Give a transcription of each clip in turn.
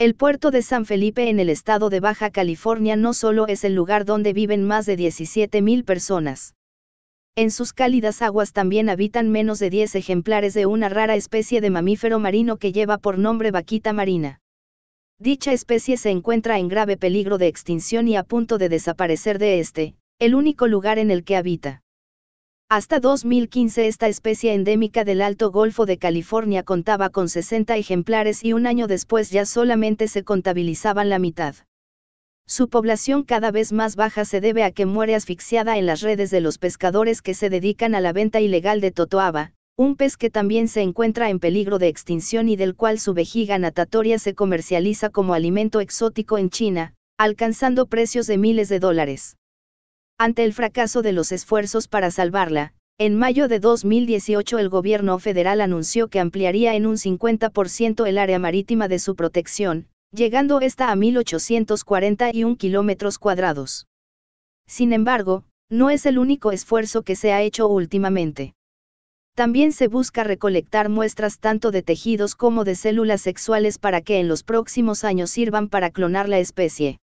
El puerto de San Felipe en el estado de Baja California no solo es el lugar donde viven más de 17.000 personas. En sus cálidas aguas también habitan menos de 10 ejemplares de una rara especie de mamífero marino que lleva por nombre vaquita marina. Dicha especie se encuentra en grave peligro de extinción y a punto de desaparecer de este, el único lugar en el que habita. Hasta 2015 esta especie endémica del Alto Golfo de California contaba con 60 ejemplares y un año después ya solamente se contabilizaban la mitad. Su población cada vez más baja se debe a que muere asfixiada en las redes de los pescadores que se dedican a la venta ilegal de totoaba, un pez que también se encuentra en peligro de extinción y del cual su vejiga natatoria se comercializa como alimento exótico en China, alcanzando precios de miles de dólares. Ante el fracaso de los esfuerzos para salvarla, en mayo de 2018 el gobierno federal anunció que ampliaría en un 50% el área marítima de su protección, llegando esta a 1.841 kilómetros cuadrados. Sin embargo, no es el único esfuerzo que se ha hecho últimamente. También se busca recolectar muestras tanto de tejidos como de células sexuales para que en los próximos años sirvan para clonar la especie.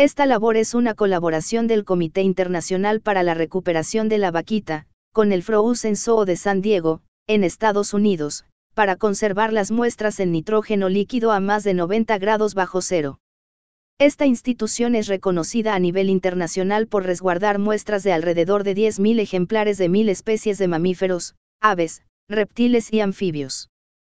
Esta labor es una colaboración del Comité Internacional para la Recuperación de la Vaquita, con el en Zoo de San Diego, en Estados Unidos, para conservar las muestras en nitrógeno líquido a más de 90 grados bajo cero. Esta institución es reconocida a nivel internacional por resguardar muestras de alrededor de 10.000 ejemplares de mil especies de mamíferos, aves, reptiles y anfibios.